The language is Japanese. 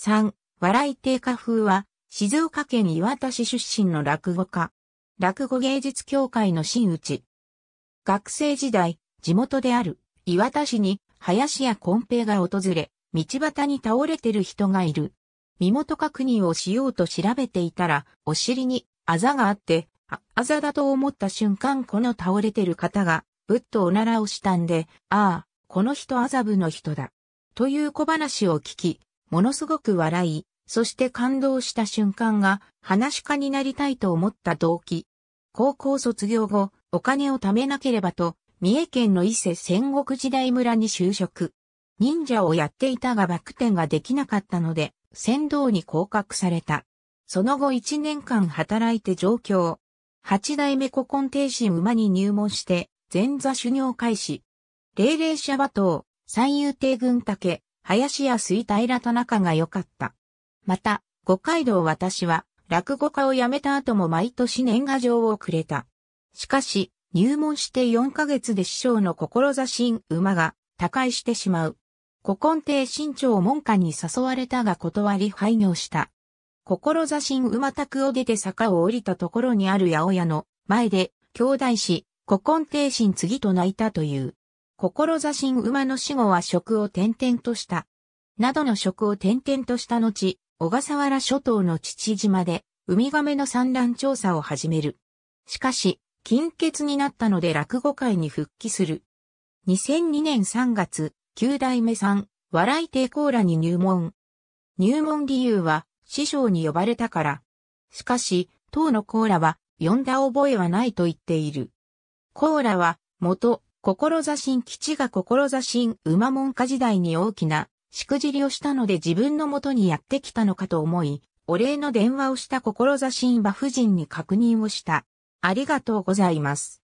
3、笑い低下風は、静岡県岩田市出身の落語家。落語芸術協会の真打ち。学生時代、地元である岩田市に林家金平が訪れ、道端に倒れてる人がいる。身元確認をしようと調べていたら、お尻にあざがあって、あ、あざだと思った瞬間この倒れてる方が、ぶっとおならをしたんで、ああ、この人麻布の人だ。という小話を聞き、ものすごく笑い、そして感動した瞬間が、話し家になりたいと思った動機。高校卒業後、お金を貯めなければと、三重県の伊勢戦国時代村に就職。忍者をやっていたがバク転ができなかったので、船頭に降格された。その後一年間働いて上京。八代目古今帝神馬に入門して、前座修行開始。霊霊社馬頭、三遊亭軍竹、林家水平と仲が良かった。また、五街道私は、落語家を辞めた後も毎年年賀状をくれた。しかし、入門して4ヶ月で師匠の志馬が、他界してしまう。古今亭新朝門下に誘われたが断り廃業した。志馬宅を出て坂を降りたところにある八百屋の前で、兄弟子、古今亭新次と泣いたという。心座新馬の死後は職を転々とした。などの職を転々とした後、小笠原諸島の父島で、ウミガメの産卵調査を始める。しかし、金欠になったので落語界に復帰する。2002年3月、九代目さん、笑い抵抗らに入門。入門理由は、師匠に呼ばれたから。しかし、当のコーラは、呼んだ覚えはないと言っている。コーラは、元、志新吉が志新馬門下時代に大きなしくじりをしたので自分のもとにやってきたのかと思い、お礼の電話をした志新馬夫人に確認をした。ありがとうございます。